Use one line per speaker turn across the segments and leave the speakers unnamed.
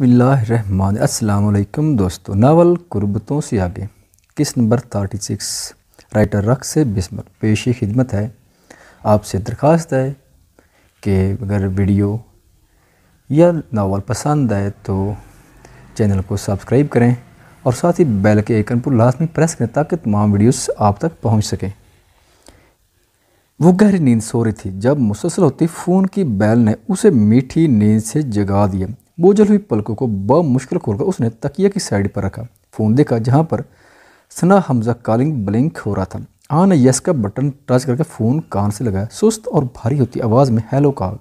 बिस्मिल्लाम दोस्तों नावल कुर्बतों से आगे किस नंबर थर्टी सिक्स राइटर रक्स से बिस्मर पेश खिदमत है आपसे दरख्वास्त है कि अगर वीडियो या नावल पसंद आए तो चैनल को सब्सक्राइब करें और साथ ही बेल के आइकन पर लाजमी प्रेस करें ताकि तमाम वीडियोस आप तक पहुंच सकें वो गहरी नींद सो रही थी जब मुसलसल होती फ़ोन की बैल ने उसे मीठी नींद से जगा दिया बोझल हुई पलकों को बमुश्किल खोलकर उसने तकिया की साइड पर रखा फ़ोन देखा जहाँ पर सना हमजा कॉलिंग ब्लिंक हो रहा था आन यस का बटन टच करके फ़ोन कान से लगाया सुस्त और भारी होती आवाज़ में हेलो कॉल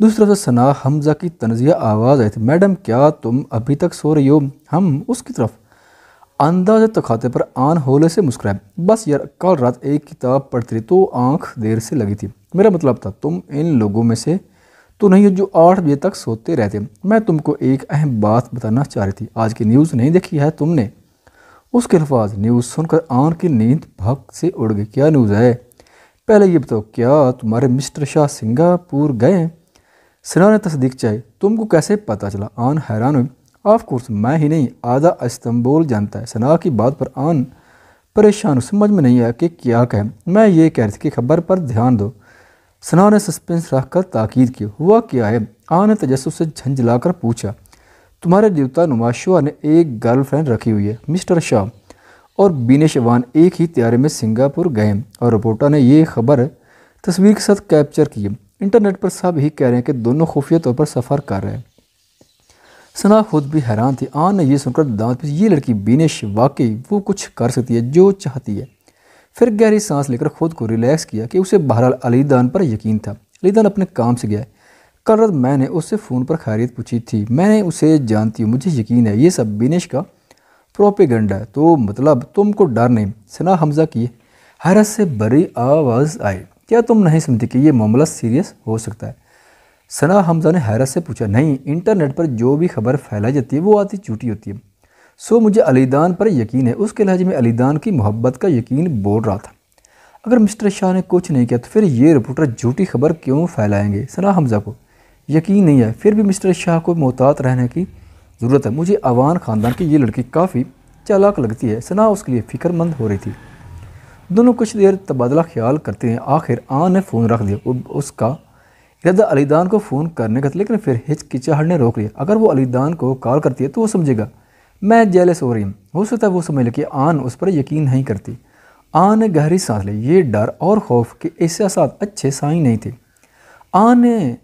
दूसरा से सना हमजा की तनजिया आवाज़ आई थी मैडम क्या तुम अभी तक सो रही हो हम उसकी तरफ अंदाज तखाते पर आन होले से मुस्कुराए बस यार कल रात एक किताब पढ़ती रही तो आंख देर से लगी थी मेरा मतलब था तुम इन लोगों में से तो नहीं जो आठ बजे तक सोते रहते मैं तुमको एक अहम बात बताना चाह रही थी आज की न्यूज़ नहीं देखी है तुमने उसके अल्फाज न्यूज़ सुनकर आन की नींद भग से उड़ गई क्या न्यूज़ है पहले ये बताओ क्या तुम्हारे मिस्टर शाह सिंगापुर गए सिन्हा ने तस्दीक चाहिए तुमको कैसे पता चला आन हैरान हुई ऑफ कोर्स मैं ही नहीं आधा इस्तंबोल जानता है सना की बात पर आन परेशान समझ में नहीं आया कि क्या कहें मैं ये कह रही थी कि खबर पर ध्यान दो सना ने सस्पेंस रखकर ताकीद की हुआ क्या है आ ने तजस से झंझलाकर पूछा तुम्हारे देवता नुमाशुआ ने एक गर्लफ्रेंड रखी हुई है मिस्टर शाह और बीन शवान एक ही त्यारे में सिंगापुर गए और रिपोर्टर ने ये खबर तस्वीर के साथ कैप्चर की इंटरनेट पर सब ही कह रहे हैं कि दोनों खुफिया तौर पर सफ़र कर रहे हैं सना खुद भी हैरान थी आ ने यह सुनकर दांत ये लड़की बीनेश वाकई वो कुछ कर सकती है जो चाहती है फिर गहरी सांस लेकर खुद को रिलैक्स किया कि उसे बहरहाल अलीदान पर यकीन था अलीदान अपने काम से गया कल रात मैंने उससे फ़ोन पर खैरियत पूछी थी मैंने उसे जानती हूँ मुझे यकीन है ये सब बिनेश का प्रोपेगेंडा है तो मतलब तुमको डर नहीं सना हमजा की हैरत से बड़ी आवाज़ आई क्या तुम नहीं समझते कि यह मामला सीरियस हो सकता है सना हमजा ने हैरत से पूछा नहीं इंटरनेट पर जो भी खबर फैलाई जाती है वो आती चूटी होती है सो मुझे अलीदान पर यकीन है उसके लहजे में अलीदान की मोहब्बत का यकीन बोल रहा था अगर मिस्टर शाह ने कुछ नहीं किया तो फिर ये रिपोर्टर झूठी खबर क्यों फैलाएंगे सना हमजा को यकीन नहीं है फिर भी मिस्टर शाह को मोहतात रहने की ज़रूरत है मुझे अवान ख़ानदान की ये लड़की काफ़ी चालाक लगती है सना उसके लिए फ़िक्रमंद हो रही थी दोनों कुछ देर तबादला ख्याल करते हैं आखिर आन ने फ़ोन रख दिया उसका इरादा अलीदान को फ़ोन करने का लेकिन फिर हिचकिचाहट ने रोक लिया अगर वो अलीदान को कॉल करती है तो वो समझेगा मैं जेलस हो रही हूँ हो सकता है वो समझ लो कि आन उस पर यकीन नहीं करती आन ने गहरी सांस ली ये डर और खौफ के ऐसे साथ अच्छे साई नहीं थे आन ने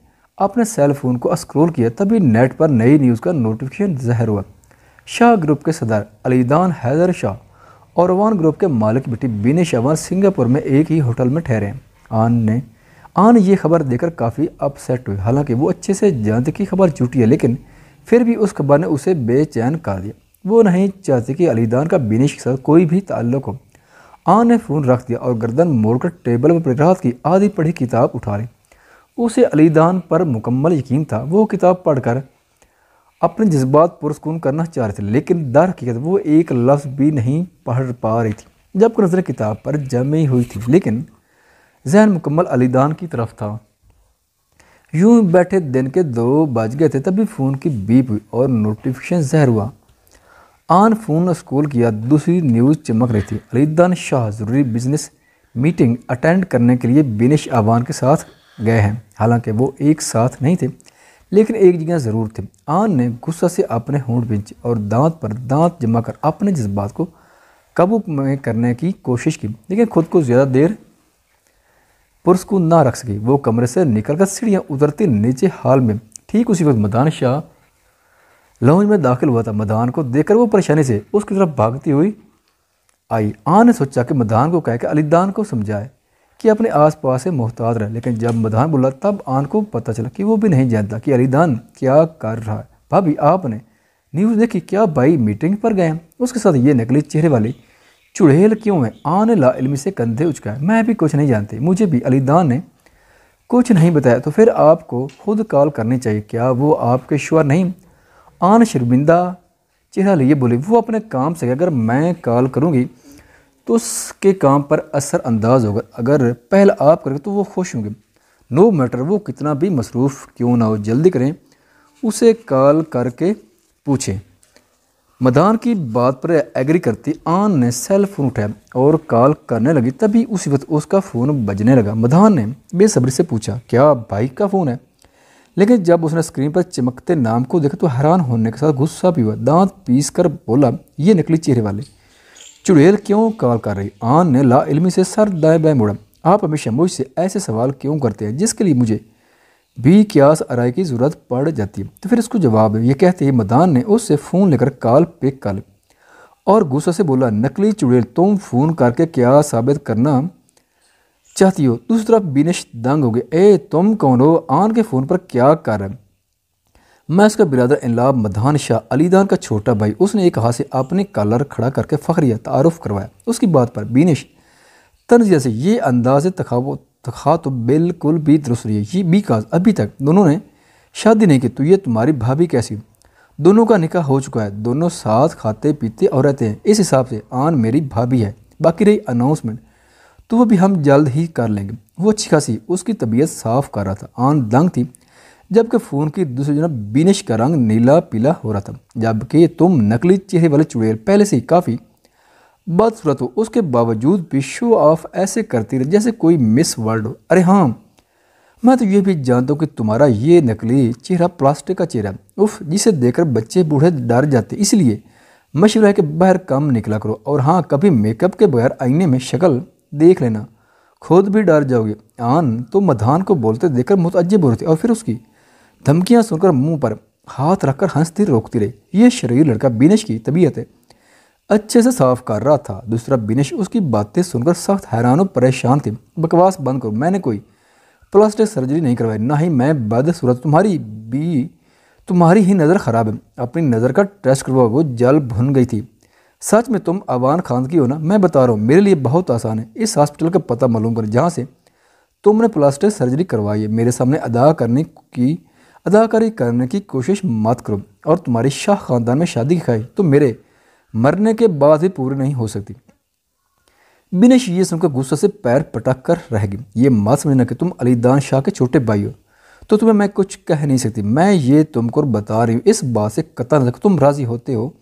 अपने सेल फोन को स्क्रोल किया तभी नेट पर नई न्यूज़ का नोटिफिकेशन जहर हुआ शाह ग्रुप के सदर अलीदान हैदर शाह और वन ग्रुप के मालिक बेटी बीने शवान सिंगापुर में एक ही होटल में ठहरे हैं आन ने आन ये खबर देखकर काफ़ी अपसेट हुई हालांकि वो अच्छे से जानते की खबर झूठी है लेकिन फिर भी उस खबर ने उसे बेचैन कर दिया वो नहीं चाहते कि अलीदान का बिनिश के साथ कोई भी ताल्लुक हो आन ने फ़ोन रख दिया और गर्दन मोड़कर टेबल पर रात की आधी पढ़ी किताब उठा ली उसे अलीदान पर मुकम्मल यकीन था वो किताब पढ़कर अपने जज्बात पुरस्कून करना चाह रहे थे लेकिन दर हकीकत वो एक लफ्ज़ भी नहीं पढ़ पा रही थी जबकि नज़र किताब पर जमी हुई थी लेकिन जहन मुकम्मल अलीदान की तरफ था यूं बैठे दिन के दो बज गए थे तभी फ़ोन की बीप हुई और नोटिफिकेशन जहर हुआ आन फोन स्कूल किया दूसरी न्यूज़ चमक रही थी अलीदान शाह ज़रूरी बिजनेस मीटिंग अटेंड करने के लिए बिनिश आवान के साथ गए हैं हालांकि वो एक साथ नहीं थे लेकिन एक जगह ज़रूर थे आन ने गुस्सा से अपने होंठ बिंच और दांत पर दांत जमा कर अपने जज्बात को काबू में करने की कोशिश की लेकिन खुद को ज़्यादा देर पुरस्कू ना रख सकी वो कमरे से निकलकर सीढ़ियाँ उतरती नीचे हाल में ठीक उसी वक्त मदान शाह लॉन्ज में दाखिल हुआ था मदान को देखकर वो परेशानी से उसकी तरफ भागती हुई आई आ ने सोचा कि मदान को कहकर अलीदान को समझाए कि अपने आस पास से मोहताज रहे लेकिन जब मदान बोला तब आन को पता चला कि वो भी नहीं जानता कि अलीदान क्या कर रहा है भाभी आपने न्यूज़ देखी क्या भाई मीटिंग पर गए उसके साथ ये नकली चेहरे वाली चुड़ैल क्यों है आन ला इलमी से कंधे उचकाए मैं भी कुछ नहीं जानती मुझे भी अलीदान ने कुछ नहीं बताया तो फिर आपको खुद कॉल करनी चाहिए क्या वो आपके श्योर नहीं आन शर्मिंदा चेहरा लिए बोले वो अपने काम से अगर मैं कॉल करूँगी तो उसके काम पर असर अंदाज होगा अगर पहल आप करें तो वो खुश होंगे नो मैटर वो कितना भी मसरूफ़ क्यों ना हो जल्दी करें उसे कॉल करके पूछें मदान की बात पर एग्री करती आन ने सेल फ़ोन उठाया और कॉल करने लगी तभी उसी वक्त उसका फ़ोन बजने लगा मदान ने बेसब्री से पूछा क्या बाइक का फ़ोन है लेकिन जब उसने स्क्रीन पर चमकते नाम को देखा तो हैरान होने के साथ गुस्सा भी हुआ दांत पीस कर बोला ये निकली चेहरे वाले चुड़ैल क्यों कॉल कर रही आन ने ला इलमी से सर दाएँ बाएँ मुड़ा आप हमेशा मुझसे ऐसे सवाल क्यों करते हैं जिसके लिए मुझे भी क्यास आरई की ज़रूरत पड़ जाती है तो फिर इसको जवाब ये कहते ही मदान ने उससे फ़ोन लेकर कॉल पिक कर और गुस्से से बोला नकली चुड़ैल तुम फ़ोन करके क्या साबित करना चाहती हो दूसरी तरफ बीनश दंग हो गए ए तुम कौन हो आन के फ़ोन पर क्या कर मैं उसका बिरादर इनलाब मदान शाह अलीदान का छोटा भाई उसने एक हाथ से अपने कॉलर खड़ा करके फ़खरिया तारफ़ करवाया उसकी बात पर बीनिश तनजिया से ये अंदाज तखाव तखा तो बिल्कुल भी दुरुस्त रही है ये बिकाज अभी तक दोनों ने शादी नहीं की तो ये तुम्हारी भाभी कैसी दोनों का निकाह हो चुका है दोनों साथ खाते पीते और रहते हैं इस हिसाब से आन मेरी भाभी है बाकी रही अनाउंसमेंट तो वो भी हम जल्द ही कर लेंगे वो अच्छी खासी उसकी तबीयत साफ कर रहा था आन दंग थी जबकि फ़ोन की दूसरी जनब बिनिश का रंग नीला पीला हो रहा था जबकि तुम नकली चेहरे वाले चुड़ैल पहले से ही काफ़ी बदसूरत हो उसके बावजूद भी शो ऑफ ऐसे करती रही जैसे कोई मिस वर्ल्ड हो अरे हाँ मैं तो ये भी जानता हूँ कि तुम्हारा ये नकली चेहरा प्लास्टिक का चेहरा उफ जिसे देखकर बच्चे बूढ़े डर जाते इसलिए मशवरा है कि बाहर कम निकला करो और हाँ कभी मेकअप के बगैर आईने में शक्ल देख लेना खुद भी डर जाओगे आन तो मधान को बोलते देखकर तो अजीब हो रही थी और फिर उसकी धमकियाँ सुनकर मुंह पर हाथ रखकर हंसती रोकती रही ये शरीर लड़का बिनेश की तबीयत है अच्छे से साफ कर रहा था दूसरा बिनेश उसकी बातें सुनकर सख्त हैरान और परेशान थी बकवास बंद करो मैंने कोई प्लास्टिक सर्जरी नहीं करवाई ना ही मैं बदसूरत तुम्हारी भी तुम्हारी ही नज़र ख़राब है अपनी नज़र का टेस्ट करवाओ वो जल भुन गई थी सच में तुम अवान खान की हो ना मैं बता रहा हूँ मेरे लिए बहुत आसान है इस हॉस्पिटल का पता मालूम करें जहाँ से तुमने प्लास्टिक सर्जरी करवाई है मेरे सामने अदा करने की अदाकारी करने की कोशिश मत करो और तुम्हारी शाह खानदान में शादी की खाई तो मेरे मरने के बाद ही पूरी नहीं हो सकती बिनेश ये सुनकर गुस्से से पैर पटक कर रह गई ये मत समझना कि तुम अलीदान शाह के छोटे भाई हो तो तुम्हें मैं कुछ कह नहीं सकती मैं ये तुमको बता रही हूँ इस बात से कतल तक तुम राज़ी होते हो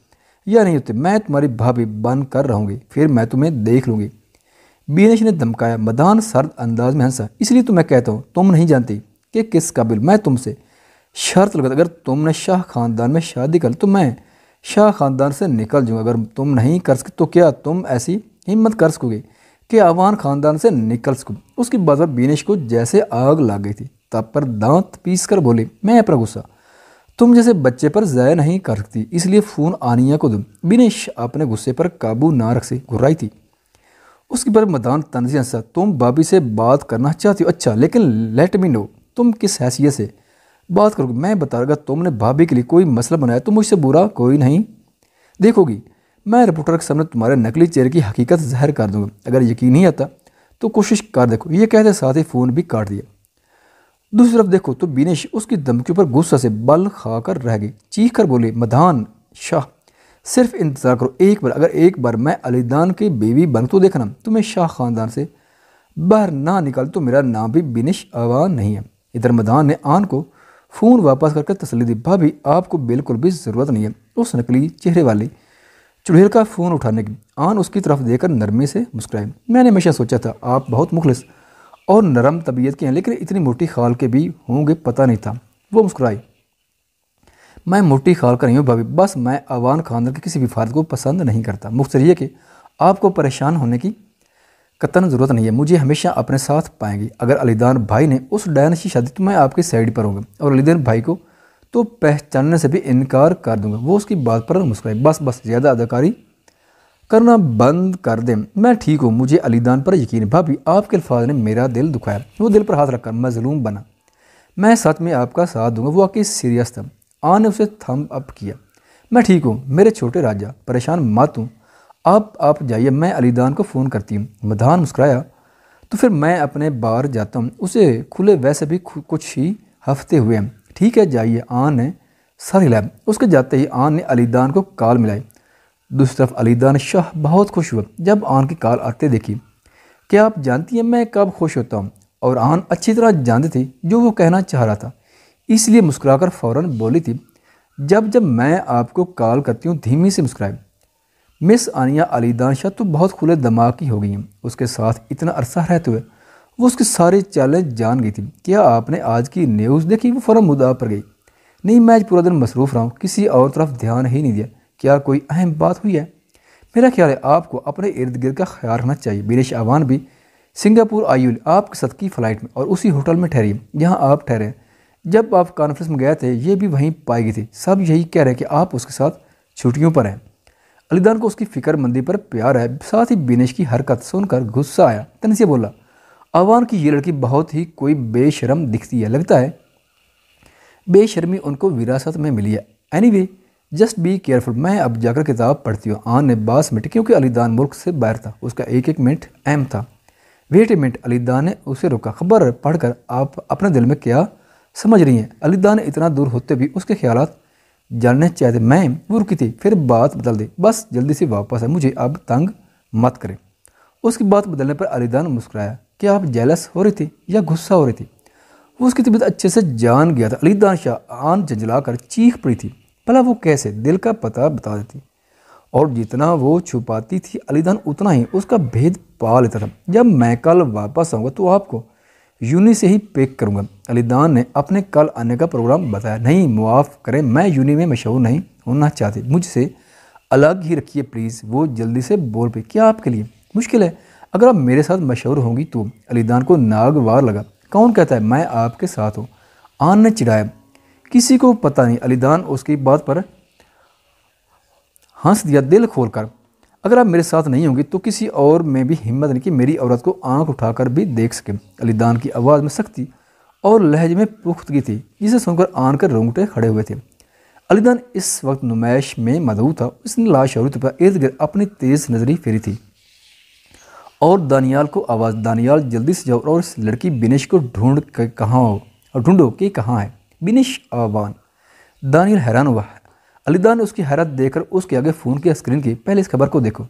या नहीं होते मैं तुम्हारी भाभी बन कर रहूँगी फिर मैं तुम्हें देख लूँगी बीनेश ने धमकाया मदान सर्द अंदाज में हंसा इसलिए तो मैं कहता हूँ तुम नहीं जानती कि किस काबिल मैं तुमसे शर्त लगा अगर तुमने शाह खानदान में शादी कर तो मैं शाह खानदान से निकल जाऊँगा अगर तुम नहीं कर सके तो क्या तुम ऐसी हिम्मत कर सकोगे कि आवान खानदान से निकल सकूँ उसकी बदौलत बीनेश को जैसे आग लग गई थी तब पर दांत पीस कर बोले मैं अपना गुस्सा तुम जैसे बच्चे पर जया नहीं कर सकती इसलिए फ़ोन आनिया को दो बिनेश अपने गुस्से पर काबू ना रख से घुराई थी उसके पर मदान तनजी हंसा तुम बाबी से बात करना चाहती हो अच्छा लेकिन लेट मी नो तुम किस हैसियत से बात करोगे मैं रहा तुमने भाभी के लिए कोई मसला बनाया तो मुझसे बुरा कोई नहीं देखोगी मैं रिपोर्टर के सामने तुम्हारे नकली चेहरे की हकीकत जहर कर दूंगा अगर यकीन नहीं आता तो कोशिश कर देखो ये कहते साथ ही फ़ोन भी काट दिया दूसरी तरफ देखो तो बीनेश उसकी धमकी पर गुस्सा से बल खा कर रह गई चीख कर बोले मदान शाह सिर्फ इंतज़ार करो एक बार अगर एक बार मैं अलीदान की बेबी बन तो देखना तुम्हें शाह खानदान से बाहर ना निकाल तो मेरा नाम भी बिनिश आवा नहीं है इधर मदान ने आन को फ़ोन वापस करके तसली दी भाभी आपको बिल्कुल भी ज़रूरत नहीं है उस नकली चेहरे वाली चुड़ैल का फ़ोन उठाने की आन उसकी तरफ देखकर नरमी से मुस्कुराए मैंने हमेशा सोचा था आप बहुत मुखलिस और नरम तबीयत के हैं लेकिन इतनी मोटी खाल के भी होंगे पता नहीं था वो मुस्कुराई मैं मोटी खाल का नहीं हूँ भाभी बस मैं अवान खानदान के किसी फर्द को पसंद नहीं करता मुख्तर यह कि आपको परेशान होने की कतन ज़रूरत नहीं है मुझे हमेशा अपने साथ पाएंगी अगर अलीदान भाई ने उस डैन से शादी तो मैं आपकी साइड पर हूँ और अलीदान भाई को तो पहचानने से भी इनकार कर दूंगा वो उसकी बात पर मुस्कुराई बस बस ज़्यादा अदाकारी करना बंद कर दें मैं ठीक हूँ मुझे अलीदान पर यकीन भाभी आपके अल्फाज ने मेरा दिल दुखाया वो दिल पर हाथ रखकर मजलूम बना मैं सच में आपका साथ दूंगा वो वाकई सीरियस था आ ने उसे थम अप किया मैं ठीक हूँ मेरे छोटे राजा परेशान मत हूँ आप आप जाइए मैं अलीदान को फ़ोन करती हूँ मधान मुस्कराया तो फिर मैं अपने बाहर जाता हूँ उसे खुले वैसे भी कुछ ही हफ्ते हुए हैं ठीक है जाइए आन ने सर हिलाया उसके जाते ही आन ने अलीदान को काल मिलाई दूसरी तरफ दान शाह बहुत खुश हुआ जब आन की कार आते देखी क्या आप जानती हैं मैं कब खुश होता हूँ और आन अच्छी तरह जानती थी जो वो कहना चाह रहा था इसलिए मुस्कुराकर फ़ौर बोली थी जब जब मैं आपको कॉल करती हूँ धीमी से मुस्कुराए मिस आनिया अलीदान शाह तो बहुत खुले दिमाग की हो गई हैं उसके साथ इतना अरसा रहते हुए वो उसके सारे चैलेंज जान गई थी क्या आपने आज की न्यूज़ देखी वो फ़ौर मुदा पर गई नहीं मैं आज पूरा दिन मसरूफ़ रहा हूँ किसी और तरफ ध्यान ही नहीं दिया क्या कोई अहम बात हुई है मेरा ख्याल है आपको अपने इर्द गिर्द का ख्याल रखना चाहिए बिरेश आवान भी सिंगापुर आई आपके साथ की फ़्लाइट में और उसी होटल में ठहरी यहाँ आप ठहरे जब आप कॉन्फ्रेंस में गए थे ये भी वहीं पाई गई थी सब यही कह रहे हैं कि आप उसके साथ छुट्टियों पर हैं अलीदान को उसकी फ़िक्रमंदी पर प्यार है साथ ही बिनेश की हरकत सुनकर गुस्सा आया से बोला अवान की ये लड़की बहुत ही कोई बेशरम दिखती है लगता है बेशर्मी उनको विरासत में मिली है any anyway, just be careful मैं अब जाकर किताब पढ़ती हूँ आन ने बास मिट क्योंकि अलीदान मुल्क से बाहर था उसका एक एक मिनट अहम था वेट ए मिनट अलीदान ने उसे रोका खबर पढ़कर आप अपने दिल में क्या समझ रही हैं अलीदान इतना दूर होते भी उसके ख्याल जानने चाहते मैं वो रुकी थी फिर बात बदल दी बस जल्दी से वापस है मुझे अब तंग मत करें उसकी बात बदलने पर अलीदान मुस्कुराया क्या आप जेलस हो रही थी या गुस्सा हो रही थी वो उसकी तबीयत अच्छे से जान गया था अलीदान शाह आन जंजला कर चीख पड़ी थी भला वो कैसे दिल का पता बता देती और जितना वो छुपाती थी अलीधन उतना ही उसका भेद पा लेता था जब मैं कल वापस आऊँगा तो आपको यूनी से ही पेक करूँगा अलीदान ने अपने कल आने का प्रोग्राम बताया नहीं मुआफ़ करें मैं यूनी में मशहूर नहीं होना चाहती मुझसे अलग ही रखिए प्लीज़ वो जल्दी से बोल पे क्या आपके लिए मुश्किल है अगर आप मेरे साथ मशहूर होंगी तो अलीदान को नागवार लगा कौन कहता है मैं आपके साथ हूँ आन ने चिढ़ाया किसी को पता नहीं अलीदान उसकी बात पर हंस दिया दिल खोल कर अगर आप मेरे साथ नहीं होंगे तो किसी और में भी हिम्मत नहीं कि मेरी औरत को आंख उठाकर भी देख सके अलीदान की आवाज़ में सख्ती और लहजे में पुख्तगी थी जिसे सुनकर आन कर रोंगटे खड़े हुए थे अलीदान इस वक्त नुमाइश में मदऊ था उसने लाश और इर्द गिर्द अपनी तेज़ नज़री फेरी थी और दानियाल को आवाज़ दानियाल जल्दी से जाओ और इस लड़की बिनेश को ढूंढ कर कहाँ हो और ढूंढो कि कहाँ है बिनिश आवान दानियल हैरान हुआ है अलीदा ने उसकी हैरत देखकर उसके आगे फ़ोन की स्क्रीन की पहले इस खबर को देखो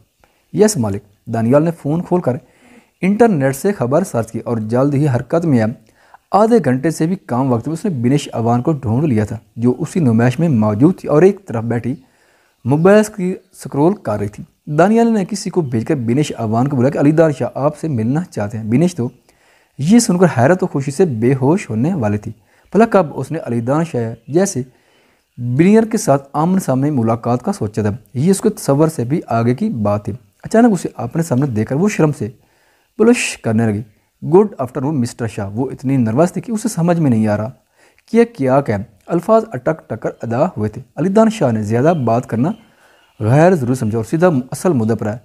यस मालिक दानियाल ने फ़ोन खोलकर इंटरनेट से खबर सर्च की और जल्द ही हरकत में आया आधे घंटे से भी काम वक्त में उसने बिनिश अवान को ढूंढ लिया था जो उसी नुमाइश में मौजूद थी और एक तरफ बैठी मोबाइल की स्क्रोल कर रही थी दानियाल ने किसी को भेजकर बिनिश अवान को बोला कि अलीदार शाह आपसे मिलना चाहते हैं बिनिश तो ये सुनकर हैरत और खुशी से बेहोश होने वाली थी भला कब उसने अलीदान शाया जैसे बिलियर के साथ आमने सामने मुलाकात का सोचा था ये उसके तस्वर से भी आगे की बात थी अचानक उसे अपने सामने देखकर वो शर्म से बुलश करने लगी गुड आफ्टरनून मिस्टर शाह वो इतनी नर्वस थी कि उसे समझ में नहीं आ रहा कि यह क्या कह अल्फाज अटक टकर अदा हुए थे अलीदान शाह ने ज़्यादा बात करना गैर ज़रूर समझा और सीधा असल मुद्दे पर आया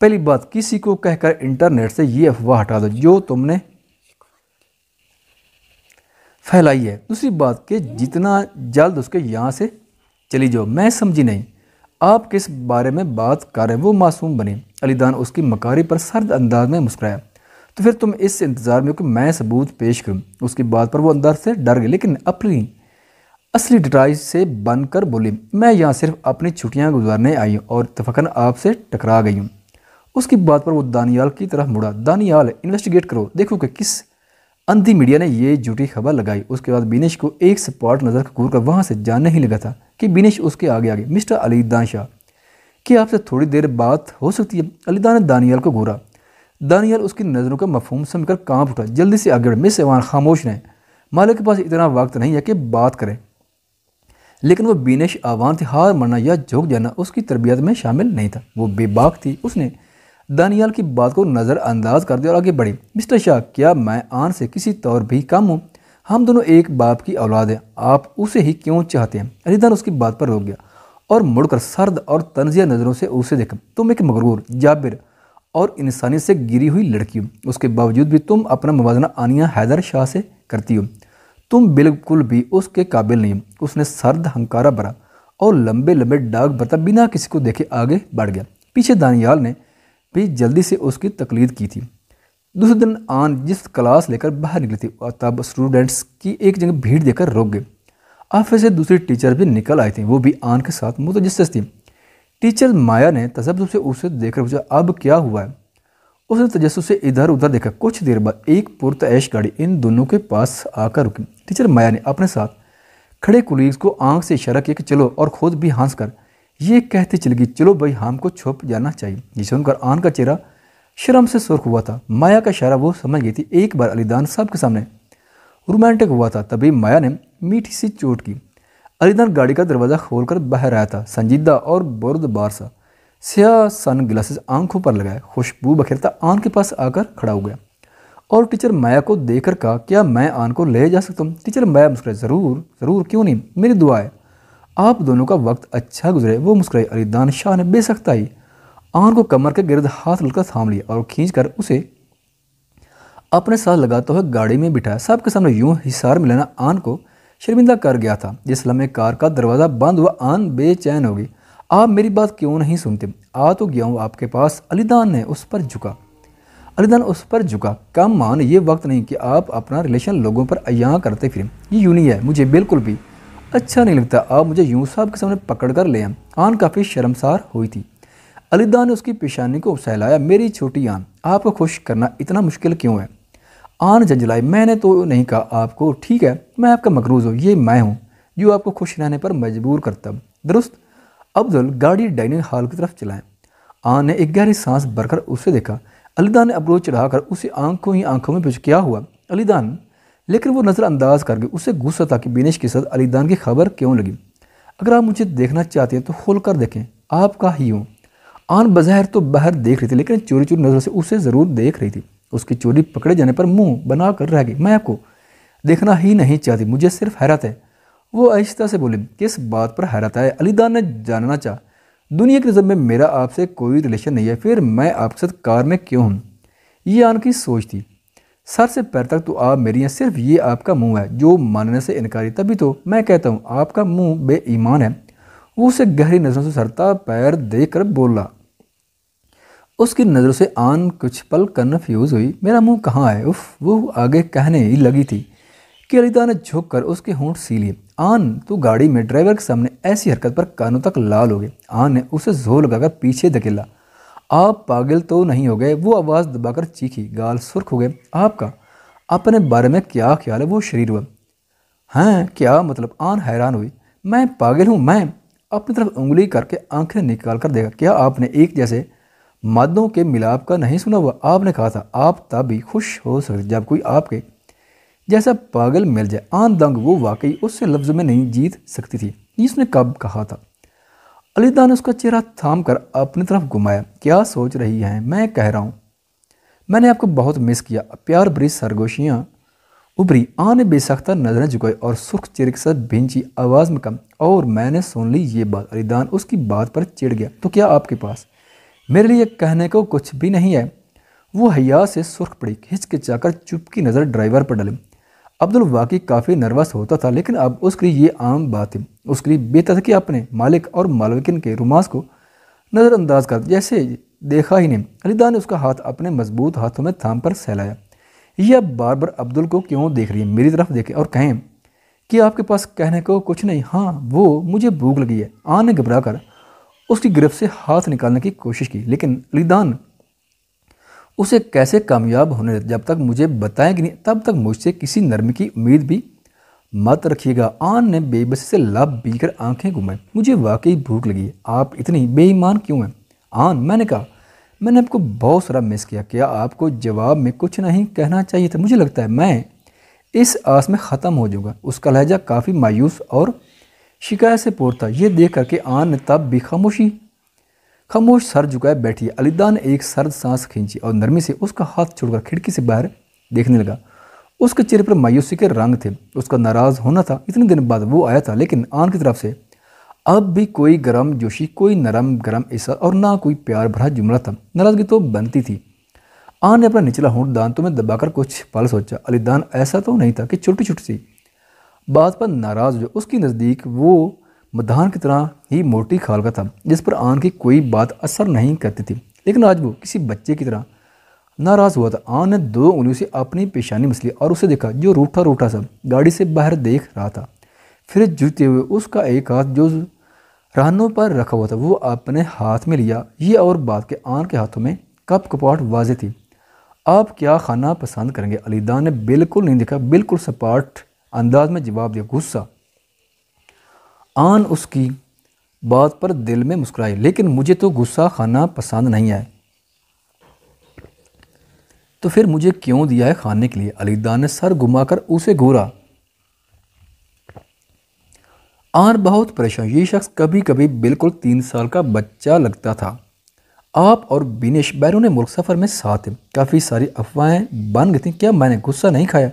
पहली बात किसी को कहकर इंटरनेट से ये अफवाह हटा दो जो तुमने फैलाई है दूसरी बात कि जितना जल्द उसके यहाँ से चली जाओ मैं समझी नहीं आप किस बारे में बात कर रहे हैं वो मासूम बने अलीदान उसकी मकारी पर सर्द अंदाज में मुस्कराया तो फिर तुम इस इंतज़ार में कि मैं सबूत पेश करूँ उसकी बात पर वो अंदर से डर गए लेकिन अपनी असली डिटाई से बनकर बोली मैं यहाँ सिर्फ अपनी छुट्टियाँ गुजारने आई हूँ और तफकन आपसे टकरा गई हूँ उसकी बात पर वो दानियाल की तरफ मुड़ा दानियाल इन्वेस्टिगेट करो देखो कि किस अंति मीडिया ने यह झूठी खबर लगाई उसके बाद बिनेश को एक स्पॉट नज़र कपूर का वहाँ से जाने ही लगा था कि बिनेश उसके आगे आगे मिस्टर अली दानशाह कि आपसे थोड़ी देर बात हो सकती है अलीदा ने दानियाल को घूरा दानियाल उसकी नज़रों का मफहम समझकर कांप उठा जल्दी से आगे मिस एवान खामोश रहे मालिक के पास इतना वक्त नहीं है कि बात करें लेकिन वो बीनेश आवान थे हार मरना या झोंक जाना उसकी तरबियत में शामिल नहीं था वो बेबाक थी उसने दानियाल की बात को नज़रअंदाज कर दिया और आगे बढ़ी मिस्टर शाह क्या मैं आन से किसी तौर भी कम हूँ हम दोनों एक बाप की औलाद हैं आप उसे ही क्यों चाहते हैं अलीदान उसकी बात पर रोक गया और मुड़कर सर्द और तंजिया नज़रों से उसे देखा तुम एक मगरूर जाबिर और इंसानियत से गिरी हुई लड़की हो उसके बावजूद भी तुम अपना मुवजना आनिया हैदर शाह से करती हो तुम बिल्कुल भी उसके काबिल नहीं हो उसने सर्द हंकारा भरा और लंबे लंबे डाग बरता बिना किसी को देखे आगे बढ़ गया पीछे दानियाल ने भी जल्दी से उसकी तकलीद की थी दूसरे दिन आन जिस क्लास लेकर बाहर निकली थी और तब स्टूडेंट्स की एक जगह भीड़ देखकर रोक गए फिर से दूसरी टीचर भी निकल आई थी वो भी आन के साथ मुतजस थी टीचर माया ने तजब से उसे देखकर पूछा अब क्या हुआ है उसने तजस से इधर उधर देखा कुछ देर बाद एक पुरत ऐश गाड़ी इन दोनों के पास आकर रुकी टीचर माया ने अपने साथ खड़े कुलीग्स को आंख से इशारा किया कि चलो और खुद भी हंस कर ये कहती चली गई चलो भाई हमको छुप जाना चाहिए जिसे उनका आन का चेहरा शर्म से सुर्ख हुआ था माया का इशारा वो समझ गई थी एक बार अलीदान साहब के सामने रोमांटिक हुआ था तभी माया ने मीठी सी चोट की अलीदान गाड़ी का दरवाज़ा खोल कर बाहर आया था संजीदा और बरदबार सा सिया सन ग्लासेस आंखों पर लगाए खुशबू बखेरता आन के पास आकर खड़ा हो गया और टीचर माया को देखकर कहा क्या मैं आन को ले जा सकता हूँ टीचर माया मुस्कुराई ज़रूर ज़रूर क्यों नहीं मेरी दुआ है आप दोनों का वक्त अच्छा गुजरे वो मुस्कुराई अली दान शाह ने ही आन को कमर के गिरद हाथ लड़कर थाम लिया और खींच कर उसे अपने साथ लगाते हुए गाड़ी में बिठाया सबके सामने यूं हिसार में लेना आन को शर्मिंदा कर गया था जिस लम्हे कार का दरवाज़ा बंद हुआ आन बेचैन हो गई आप मेरी बात क्यों नहीं सुनते आ तो गया हूँ आपके पास अलीदान ने उस पर झुका अलीदान उस पर झुका कम मान ये वक्त नहीं कि आप अपना रिलेशन लोगों पर अया करते फिर ये यूनी है मुझे बिल्कुल भी अच्छा नहीं लगता आप मुझे यूं साहब के सामने पकड़ कर ले आए आन काफ़ी शर्मसार हुई थी अलीदा ने उसकी पेशानी को सहलाया मेरी छोटी आन आपको खुश करना इतना मुश्किल क्यों है आन जंजलाई मैंने तो नहीं कहा आपको ठीक है मैं आपका मकरूज हूँ ये मैं हूँ जो आपको खुश रहने पर मजबूर करता दुरुस्त अब्दुल गाड़ी डाइनिंग हॉल की तरफ चलाएं आन ने एक गहरी सांस भरकर उसे देखा अलीदा ने अबरोज चढ़ाकर उसे आंखों ही आंखों में क्या हुआ अलीदान लेकिन वो नज़रअंदाज कर गई उसे गुस्सा था कि बिनेश के साथ अलीदान की खबर क्यों लगी अगर आप मुझे देखना चाहते हैं तो खोल कर देखें आपका ही हूँ आन बज़ाहिर तो बाहर देख रही थी लेकिन चोरी चोरी नज़र से उसे ज़रूर देख रही थी उसकी चोरी पकड़े जाने पर मुंह बना कर रह गई मैं आपको देखना ही नहीं चाहती मुझे सिर्फ हैरत है वो आहिस्ता से बोले किस बात पर हैरत है अलीदान ने जानना चाह दुनिया की नज़र में मेरा आपसे कोई रिलेशन नहीं है फिर मैं आपके साथ कार में क्यों हूँ ये आन की सोच थी सर से पैर तक तो आप मेरी हैं सिर्फ ये आपका मुंह है जो मानने से इनकारी तभी तो मैं कहता हूँ आपका मुंह बेईमान है वो उसे गहरी नज़रों से सरता पैर देख कर बोला उसकी नज़रों से आन कुछ पल कन्फ्यूज़ हुई मेरा मुंह कहाँ है उफ वो आगे कहने ही लगी थी कि अलीदा ने झुक कर उसके होंठ सी लिए आन तू गाड़ी में ड्राइवर के सामने ऐसी हरकत पर कानों तक लाल हो गए आन ने उसे जोर लगाकर पीछे धकेला आप पागल तो नहीं हो गए वो आवाज़ दबाकर चीखी गाल सुर्ख हो गए आपका अपने बारे में क्या ख्याल है वो शरीर हुआ हैं हाँ, क्या मतलब आन हैरान हुई मैं पागल हूँ मैं अपनी तरफ उंगली करके आंखें निकाल कर देखा क्या आपने एक जैसे मादों के मिलाप का नहीं सुना हुआ आपने कहा था आप तब भी खुश हो सकते जब कोई आपके जैसा पागल मिल जाए आन दंग वो वाकई उससे लफ्ज़ में नहीं जीत सकती थी इसने कब कहा था अलीदा ने उसका चेहरा थाम कर अपनी तरफ घुमाया क्या सोच रही हैं मैं कह रहा हूँ मैंने आपको बहुत मिस किया प्यार भरी सरगोशियाँ उभरी आने बेसख्ता नजरें झुकाई और सुर्ख चिरक के भिंची आवाज़ में कम और मैंने सुन ली ये बात अलीदान उसकी बात पर चिढ़ गया तो क्या आपके पास मेरे लिए कहने को कुछ भी नहीं है वो हया से सुर्ख पड़ी हिचकिचाकर चुप की नज़र ड्राइवर पर डली अब्दुल वाकई काफ़ी नर्वस होता था लेकिन अब उसके लिए ये आम बात थी उसके लिए कि आपने मालिक और मालविकिन के रुमास को नज़रअंदाज कर जैसे देखा ही नहीं अलीदा ने उसका हाथ अपने मजबूत हाथों में थाम पर सहलाया यह आप बार बार अब्दुल को क्यों देख रही है मेरी तरफ देखें और कहें कि आपके पास कहने को कुछ नहीं हाँ वो मुझे भूख लगी है आने ने घबरा कर उसकी गिरफ्त से हाथ निकालने की कोशिश की लेकिन अलीदान उसे कैसे कामयाब होने जब तक मुझे बताएंगे नहीं तब तक मुझसे किसी नरमी की उम्मीद भी मत रखिएगा आन ने बेबसी से लब कर आँखें घुमाई मुझे वाकई भूख लगी आप इतनी बेईमान क्यों हैं आन मैंने कहा मैंने आपको बहुत सारा मिस किया क्या आपको जवाब में कुछ नहीं कहना चाहिए था मुझे लगता है मैं इस आस में ख़त्म हो जाऊँगा उसका लहजा काफ़ी मायूस और शिकायत से पोर था यह देख करके आन ने तब भी खामोशी खामोश सर झुकाए बैठी अलीदा ने एक सर्द सांस खींची और नरमी से उसका हाथ छोड़कर खिड़की से बाहर देखने लगा उसके चेहरे पर मायूसी के रंग थे उसका नाराज़ होना था इतने दिन बाद वो आया था लेकिन आन की तरफ से अब भी कोई गर्म जोशी कोई नरम गर्म ऐसा और ना कोई प्यार भरा जुमला था नाराज़गी तो बनती थी आन ने अपना निचला होंठ दांतों में दबाकर कुछ पल सोचा अलीदान ऐसा तो नहीं था कि छोटी छोटी सी बात पर नाराज़ जो उसके नज़दीक वो मदान की तरह ही मोटी खाल का था जिस पर आन की कोई बात असर नहीं करती थी लेकिन आज वो किसी बच्चे की तरह नाराज़ हुआ था आन ने दो उंगलियों से अपनी पेशानी मसली और उसे देखा जो रूठा रूठा सा गाड़ी से बाहर देख रहा था फिर जुटते हुए उसका एक हाथ जो रहनों पर रखा हुआ था वो अपने हाथ में लिया ये और बात के आन के हाथों में कप कपाट वाज थी आप क्या खाना पसंद करेंगे अलीदा ने बिल्कुल नहीं देखा बिल्कुल सपाट अंदाज में जवाब दिया गुस्सा आन उसकी बात पर दिल में मुस्कुराई लेकिन मुझे तो गुस्सा खाना पसंद नहीं आया तो फिर मुझे क्यों दिया है खाने के लिए अलीदान ने सर घुमाकर उसे घूरा आन बहुत परेशान ये शख्स कभी कभी बिल्कुल तीन साल का बच्चा लगता था आप और बिनेश बैरून मुल्क सफ़र में साथ हैं काफ़ी सारी अफवाहें बन गई थी क्या मैंने गुस्सा नहीं खाया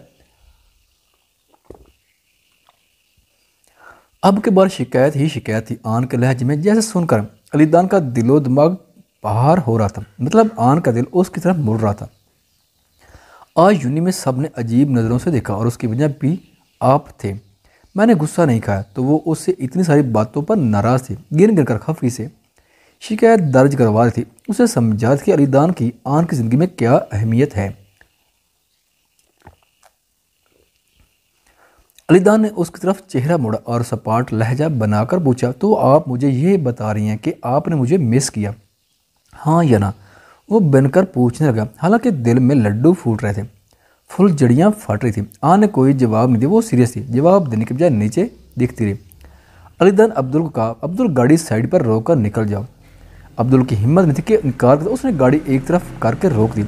अब के बार शिकायत ही शिकायत थी आन के लहजे में जैसे सुनकर अलीदान का दिलो दिमाग बाहर हो रहा था मतलब आन का दिल उसकी तरफ मुड़ रहा था आज यूनि में सब ने अजीब नज़रों से देखा और उसके वजह भी आप थे मैंने गुस्सा नहीं खाया तो वो उससे इतनी सारी बातों पर नाराज़ थी गिन गिर कर खफी से शिकायत दर्ज करवा रही थी उसे समझा कि अलीदान की आन की ज़िंदगी में क्या अहमियत है अलीदान ने उसकी तरफ चेहरा मोड़ा और सपाट लहजा बनाकर पूछा तो आप मुझे ये बता रही हैं कि आपने मुझे मिस किया हाँ या ना वो बनकर पूछने लगा हालांकि दिल में लड्डू फूट रहे थे फुल जड़ियाँ फट रही थी आ ने कोई जवाब नहीं दिया वो सीरियस थी जवाब देने के बजाय नीचे दिखती रही अलीदान अब्दुल को कहा अब्दुल गाड़ी साइड पर रोक कर निकल जाओ अब्दुल की हिम्मत नहीं थी कि इनकार कर उसने गाड़ी एक तरफ करके रोक दी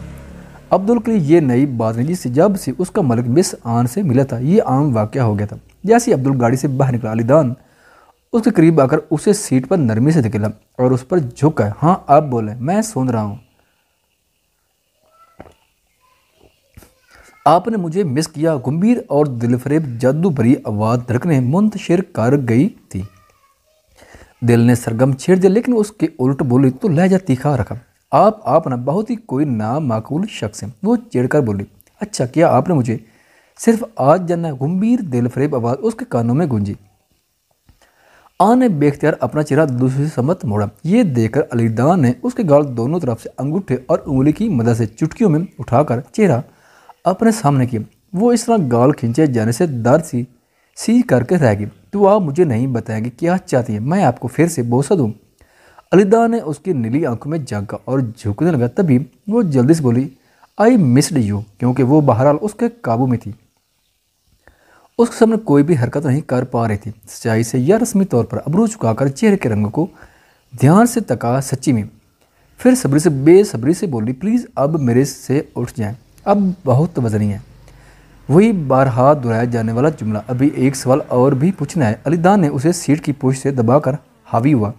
अब्दुल के लिए ये नई बात नहीं जिससे जब से उसका मलिक मिस आन से मिला था ये आम वाक्य हो गया था जैसे ही अब्दुल गाड़ी से बाहर निकला अलीदान उसके करीब आकर उसे सीट पर नरमी से धकेला और उस पर झुक कर हाँ आप बोले मैं सुन रहा हूँ आपने मुझे मिस किया गंभीर और दिलफरेब जादू भरी आवाज़ धड़कने मुंतशिर कर गई थी दिल ने सरगम छेड़ दिया लेकिन उसके उल्ट बोली तो लहजा तीखा रखा आप आप ना बहुत ही कोई नामाकूल शख्स हैं वो चिड़कर बोली अच्छा क्या आपने मुझे सिर्फ आज जाना गंभीर दिलफरेब आवाज़ उसके कानों में गूंजी आ ने बेख्तियार अपना चेहरा दूसरी समत मोड़ा ये देखकर अलीदान ने उसके गाल दोनों तरफ से अंगूठे और उंगली की मदद से चुटकियों में उठाकर चेहरा अपने सामने की वो इस तरह गाल खींचे जाने से दर्द सी सी करके रह गई तो आप मुझे नहीं बताएंगे क्या चाहती है मैं आपको फिर से बोसा दूँ अलिदा ने उसकी नीली आंखों में झाँका और झुकने लगा तभी वो जल्दी से बोली आई मिसड यू क्योंकि वो बहरहाल उसके काबू में थी उसके सामने कोई भी हरकत नहीं कर पा रही थी सच्चाई से या रस्मी तौर पर अबरू कर चेहरे के रंग को ध्यान से तका सच्ची में फिर सबरी से बेसब्री से बोली प्लीज़ अब मेरे से उठ जाएं अब बहुत वजनी है वही बारहा दोहराया जाने वाला जुमला अभी एक सवाल और भी पूछना है अलीदान ने उसे सीट की पूछ से दबाकर हावी हुआ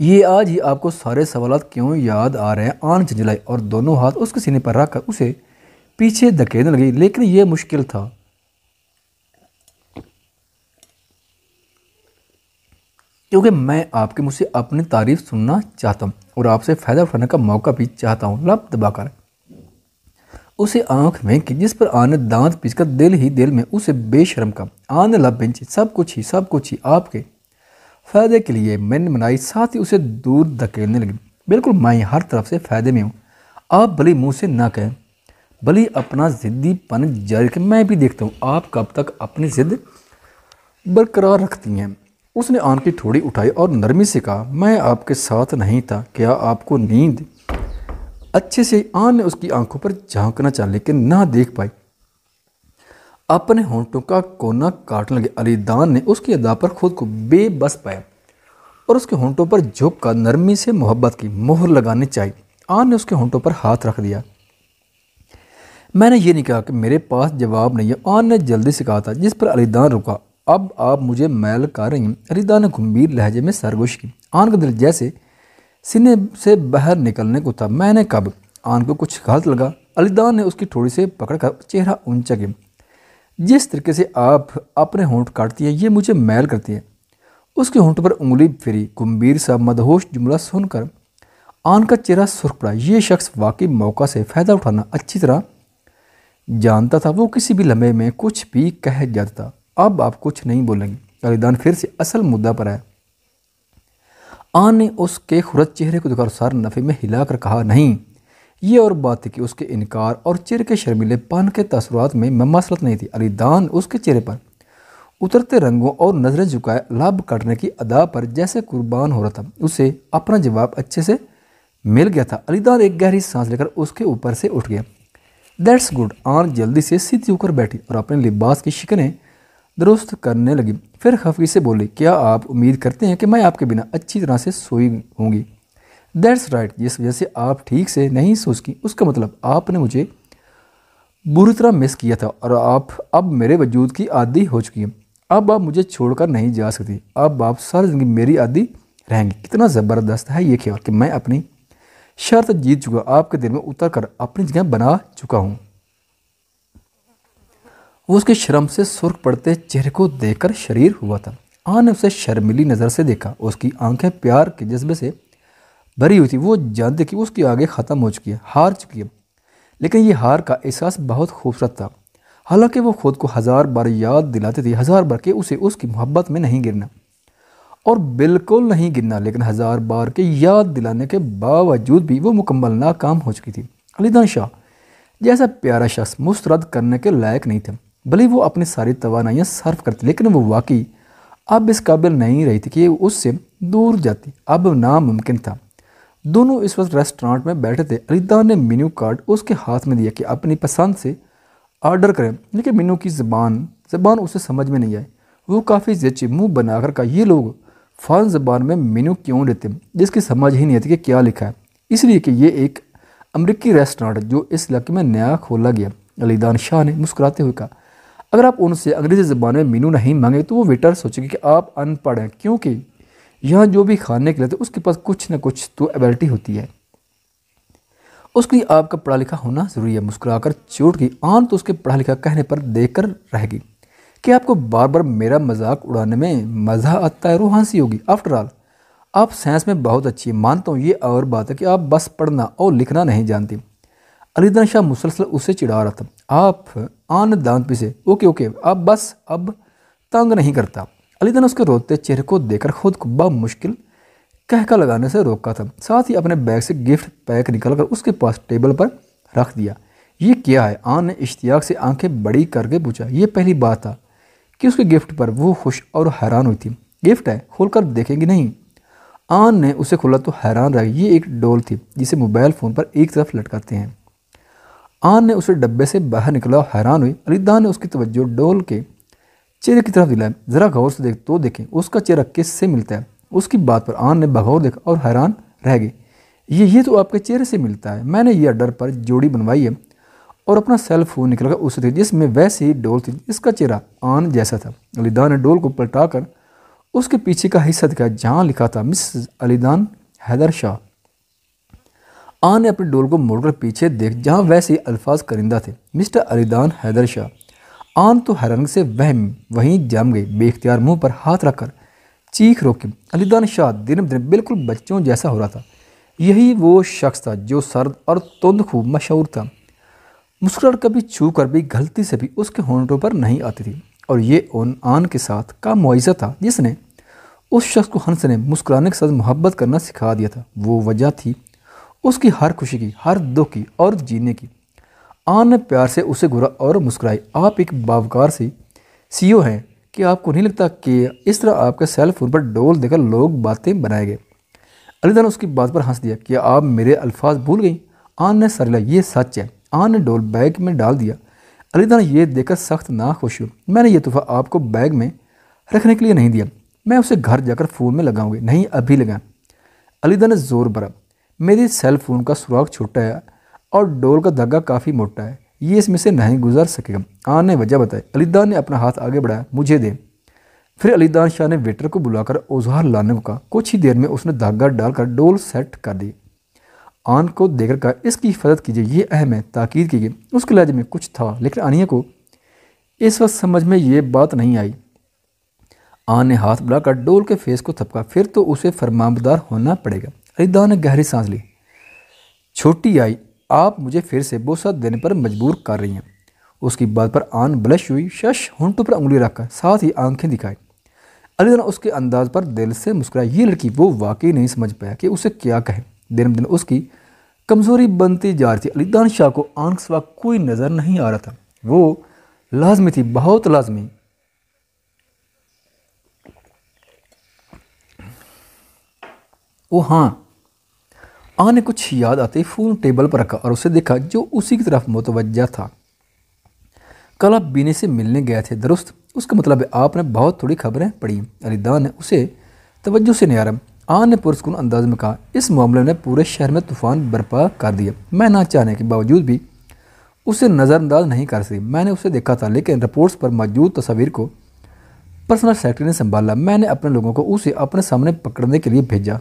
ये आज ही आपको सारे सवाल क्यों याद आ रहे हैं आन झंझलाई और दोनों हाथ उसके सीने पर रखकर उसे पीछे धकेलने लगी लेकिन यह मुश्किल था क्योंकि मैं आपके मुझसे अपनी तारीफ सुनना चाहता हूँ और आपसे फ़ायदा उठाने का मौका भी चाहता हूँ लब दबाकर उसे आंख में कि जिस पर आने दांत पिचकर दिल ही दिल में उसे बेशरम का आन लबिंच सब कुछ ही सब कुछ ही आपके फ़ायदे के लिए मैंने मनाई साथ ही उसे दूर धकेलने लगी बिल्कुल मैं हर तरफ से फ़ायदे में हूँ आप भले मुँह से ना कहें भली अपना ज़िद्दीपन जारी रखें मैं भी देखता हूँ आप कब तक अपनी ज़िद बरकरार रखती हैं उसने आंखें थोड़ी उठाई और नरमी से कहा मैं आपके साथ नहीं था क्या आपको नींद अच्छे से आन ने उसकी आंखों पर झांकना चाह लेकिन ना देख पाई अपने होंठों का कोना काटने लगे अलीदान ने उसकी अदा पर खुद को बेबस पाया और उसके होंठों पर झुक कर नरमी से मोहब्बत की मोहर लगानी चाहिए आन ने उसके होंठों पर हाथ रख दिया मैंने ये नहीं कहा कि मेरे पास जवाब नहीं है आन ने जल्दी से कहा था जिस पर अलीदान रुका अब आप मुझे मैल कर रही हैं अलीदान ने गंभीर लहजे में सरगोश की आन का दिल जैसे सीने से बाहर निकलने को था मैंने कब आन को कुछ गलत लगा अलीदान ने उसकी थोड़ी से पकड़कर चेहरा ऊंचा किया जिस तरीके से आप अपने होंठ काटती हैं ये मुझे मैल करती है उसके होंठ पर उंगली फिरी गंभीर सा मदहोश जुमला सुनकर आन का चेहरा सुर्ख पड़ा ये शख्स वाकई मौका से फ़ायदा उठाना अच्छी तरह जानता था वो किसी भी लम्हे में कुछ भी कह जाता अब आप कुछ नहीं बोलेंगे अलीदान फिर से असल मुद्दा पर आया आन ने उसके खुरद चेहरे को सर नफ़े में हिलाकर कहा नहीं ये और बात थी कि उसके इनकार और चेहरे के शर्मिले पान के तसरात में मसलत नहीं थी अली दान उसके चेहरे पर उतरते रंगों और नज़रें झुकाए लाभ काटने की अदा पर जैसे कुर्बान हो रहा था उसे अपना जवाब अच्छे से मिल गया था अलीदान एक गहरी सांस लेकर उसके ऊपर से उठ गया दैट्स गुड आन जल्दी से सीधी होकर बैठी और अपने लिबास की शिकने दुरुस्त करने लगी फिर खफगी से बोली क्या आप उम्मीद करते हैं कि मैं आपके बिना अच्छी तरह से सोई होंगी दैट्स राइट जिस वजह से आप ठीक से नहीं सकी उसका मतलब आपने मुझे बुरी तरह मिस किया था और आप अब मेरे वजूद की आदि हो चुकी हैं अब आप मुझे छोड़कर नहीं जा सकती अब आप सारी ज़िंदगी मेरी आदि रहेंगी कितना ज़बरदस्त है ये ख्याल कि मैं अपनी शर्त जीत चुका आपके दिल में उतर कर अपनी जगह बना चुका हूँ वो उसके शर्म से सुर्ख पड़ते चेहरे को देखकर शरीर हुआ था आ ने उसे शर्मिली नज़र से देखा उसकी आंखें प्यार के जज्बे से भरी हुई थी वो जानते कि उसके आगे ख़त्म हो चुकी है हार चुकी है लेकिन ये हार का एहसास बहुत खूबसूरत था हालांकि वो खुद को हज़ार बार याद दिलाती थी हज़ार बार के उसे उसकी मोहब्बत में नहीं गिरना और बिल्कुल नहीं गिरना लेकिन हज़ार बार के याद दिलाने के बावजूद भी वो मुकम्मल नाकाम हो चुकी थी अलीदान शाह जैसा प्यारा शख्स मुस्तरद करने के लायक नहीं था भले वो अपनी सारी तोानाइयाँ सर्व करती लेकिन वो वाकई अब इस काबिल नहीं रही थी कि उससे दूर जाती अब नामुमकिन था दोनों इस वक्त रेस्टोरेंट में बैठे थे अलीदा ने मेन्यू कार्ड उसके हाथ में दिया कि अपनी पसंद से ऑर्डर करें लेकिन मीनू की ज़बान ज़बान उसे समझ में नहीं आई वो काफ़ी जचे मुंह बनाकर कहा ये लोग फ़ान ज़बान में मीनू क्यों लेते जिसकी समझ ही नहीं आती कि क्या लिखा है इसलिए कि ये एक अमरीकी रेस्टोरेंट जो इस इलाके में नया खोला गया अलीदान शाह ने मुस्कुराते हुए कहा अगर आप उनसे अंग्रेज़ी ज़बान में मीनू नहीं मांगे तो वो वेटर सोचेंगे कि आप अनपढ़ हैं क्योंकि यहाँ जो भी खाने के लिए तो उसके पास कुछ ना कुछ तो एबिलिटी होती है उसके लिए आपका पढ़ा लिखा होना ज़रूरी है मुस्कुराकर चोट की आन तो उसके पढ़ा लिखा कहने पर देख कर रहेगी कि आपको बार बार मेरा मजाक उड़ाने में मज़ा आता है रो हंसी होगी आफ्टरऑल आप साइंस में बहुत अच्छी है मानता हूँ ये और बात है कि आप बस पढ़ना और लिखना नहीं जानती अलीदन शाह मुसलसल उसे चिढ़ा रहा था आप आन दांत पिसे ओके ओके अब बस अब तंग नहीं करता अली ने उसके रोते चेहरे को देखकर खुद को मुश्किल कहका लगाने से रोका था साथ ही अपने बैग से गिफ्ट पैक निकालकर उसके पास टेबल पर रख दिया ये क्या है आन ने इश्तियाक से आंखें बड़ी करके पूछा ये पहली बात था कि उसके गिफ्ट पर वो खुश और हैरान हुई थी गिफ्ट है खोलकर देखेंगी नहीं आन ने उसे खोला तो हैरान रहा ये एक डोल थी जिसे मोबाइल फ़ोन पर एक तरफ लटकाते हैं आन ने उसे डब्बे से बाहर निकला और हैरान हुई अलीदा ने उसकी तवज्जो डोल के चेहरे की तरफ दिलाया ज़रा गौर से देख तो देखें उसका चेहरा किस से मिलता है उसकी बात पर आन ने बगौर देखा और हैरान रह गई ये ये तो आपके चेहरे से मिलता है मैंने ये अड्डर पर जोड़ी बनवाई है और अपना सेल फोन निकल कर उसे थी जिसमें वैसे ही डोल थी जिसका चेहरा आन जैसा था अलीदा ने डोल को पलटा कर उसके पीछे का हिस्सा दिखाया जहाँ लिखा था मिस अलीदान हैदर शाह आ ने अपनी डोल को मोड़कर पीछे देख जहाँ वैसे ही अल्फाज करिंदा थे मिस्टर अलीदान हैदर शाह आन तो हैरंग से वह वहीं जम गई बेख्तियार मुंह पर हाथ रखकर चीख रोकी अलीदान शाह दिन दिन बिल्कुल बच्चों जैसा हो रहा था यही वो शख्स था जो सर्द और तुंद खूब मशहूर था मुस्कुराहट कभी छू कर भी गलती से भी उसके होंठों पर नहीं आती थी और ये उन आन के साथ का मुआवजा था जिसने उस शख्स को हंस ने मुस्कुराने के साथ मोहब्बत करना सिखा दिया था वो वजह थी उसकी हर खुशी की हर दुख की और जीने की आन ने प्यार से उसे घुरा और मुस्कुराई आप एक बावकार सी सीईओ हैं कि आपको नहीं लगता कि इस तरह आपके सेल फोन पर डोल देकर लोग बातें बनाए गए अलीदा ने उसकी बात पर हंस दिया कि आप मेरे अल्फाज भूल गई आन ने सरला ये सच है आन ने डोल बैग में डाल दिया अलीदा ने यह देखकर सख्त ना खुश हुई मैंने ये तोहफा आपको बैग में रखने के लिए नहीं दिया मैं उसे घर जाकर फ़ोन में लगाऊंगी नहीं अभी लगा अलीदा ने ज़ोर भरा मेरी सेल फोन का सुराग छोटा है और डोर का धागा काफ़ी मोटा है ये इसमें से नहीं गुजर सकेगा आन ने वजह बताई अलीदान ने अपना हाथ आगे बढ़ाया मुझे दे फिर अलीदान शाह ने वेटर को बुलाकर ओजहार लाने को कहा कुछ ही देर में उसने धागा डालकर डोल सेट कर दी आन को देखकर कहा इसकी हिफाजत कीजिए ये अहम है ताकीद की गई उसके लहजे में कुछ था लेकिन आनिया को इस वक्त समझ में ये बात नहीं आई आन ने हाथ बढ़ाकर डोल के फेस को थपका फिर तो उसे फरमाबदार होना पड़ेगा रिदा ने गहरी सांस ली छोटी आई आप मुझे फिर से बोसा देने पर मजबूर कर रही हैं उसकी बात पर आन ब्लश हुई शश होंटों पर उंगली रखकर साथ ही आंखें दिखाई अली ने उसके अंदाज पर दिल से मुस्कुराई ये लड़की वो वाकई नहीं समझ पाया कि उसे क्या कहे दिन दिन उसकी कमज़ोरी बनती जा रही थी अलीदान शाह को आंख सवा कोई नज़र नहीं आ रहा था वो लाजमी थी बहुत लाजमी वो हाँ आ ने कुछ याद आते फ़ोन टेबल पर रखा और उसे देखा जो उसी की तरफ मुतवजा था कल आप बीने से मिलने गए थे दुरुस्त उसका मतलब है आपने बहुत थोड़ी खबरें पढ़ी अलीदा ने उसे तवज्जो से निहारा आन ने पुरस्कून अंदाज में कहा इस मामले ने पूरे शहर में तूफान बर्पा कर दिया मैं ना चाहने के बावजूद भी उसे नज़रअंदाज नहीं कर सकी मैंने उसे देखा था लेकिन रिपोर्ट्स पर मौजूद तस्वीर को पर्सनल सेक्रेटरी ने संभाला मैंने अपने लोगों को उसे अपने सामने पकड़ने के लिए भेजा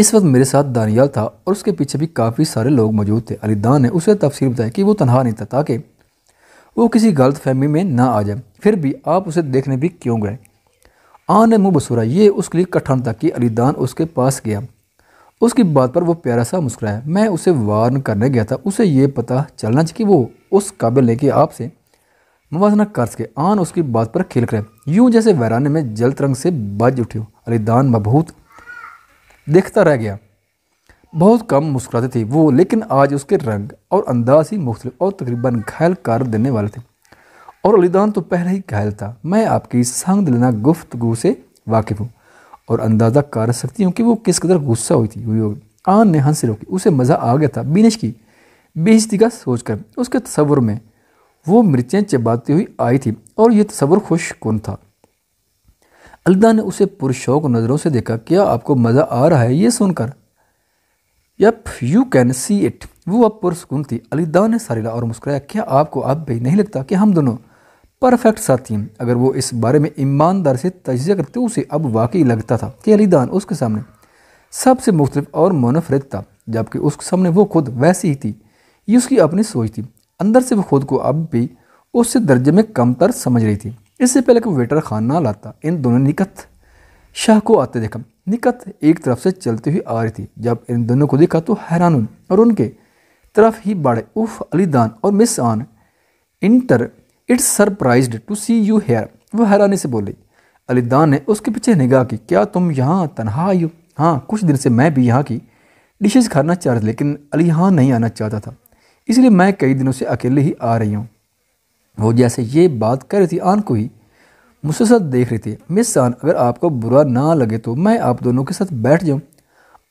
इस वक्त मेरे साथ दानियाल था और उसके पीछे भी काफ़ी सारे लोग मौजूद थे अली दान ने उसे तफसीर बताया कि वो तनहा नहीं था ताकि वो किसी गलत फहमी में ना आ जाए फिर भी आप उसे देखने भी क्यों गए आन ने मुँह बसूरा ये उसके लिए कठन था कि अली दान उसके पास गया उसकी बात पर वो प्यारा सा मुस्कुराया मैं उसे वार्न करने गया था उसे ये पता चलना चाहिए कि वो उस काबिल लेके कि आपसे मुजना कर सके आन उसकी बात पर खिलक रहे यूं जैसे वैराने में जल तरंग से बज उठे अलीदान मबहूत देखता रह गया बहुत कम मुस्कुराती थी वो लेकिन आज उसके रंग और अंदाज ही मुख्त और तकरीबन घायल कर देने वाले थे और अलीदान तो पहले ही घायल था मैं आपकी संग लेना गुफ्तगु से वाकिफ़ हूँ और अंदाज़ा कर सकती हूँ कि वो किस कदर गुस्सा हुई थी हुई आन ने हंस रोकी उसे मज़ा आ गया था बीनिश की बेजती का सोच कर उसके तस्वुर में वो मिर्चें चबाती हुई आई थी और ये तस्वर खुश कौन था अलदा ने उसे पुरशोक नज़रों से देखा क्या आपको मज़ा आ रहा है ये सुनकर yup you can see it वो अब पुरसकून थी अलिदा ने सारिला और मुस्कराया क्या आपको अब भी नहीं लगता कि हम दोनों परफेक्ट साथी हैं अगर वो इस बारे में ईमानदार से तजिया करते तो उसे अब वाकई लगता था कि अलीदान उसके सामने सबसे मुख्तफ और मुनफरद था जबकि उसके सामने वो खुद वैसी ही थी ये उसकी अपनी सोच थी अंदर से वो खुद को अब भी उससे दर्जे में कमतर समझ रही थी इससे पहले कि वेटर खाना लाता इन दोनों निकत शाह को आते देखा निकत एक तरफ से चलती हुई आ रही थी जब इन दोनों को देखा तो हैरान हुई और उनके तरफ ही बड़े उफ अली दान और मिस आन इंटर it's surprise to see you here वह हैरानी से बोली अली दान ने उसके पीछे निगाह की क्या तुम यहाँ तनहा आई हो हाँ कुछ दिन से मैं भी यहाँ की डिशेज खाना चाह रहा लेकिन अली यहाँ नहीं आना चाहता था इसलिए मैं कई दिनों से अकेले ही आ रही हूँ वो जैसे ये बात कर रही थी आन को ही मुसलसल देख रही थी मिस आन अगर आपको बुरा ना लगे तो मैं आप दोनों के साथ बैठ जाऊँ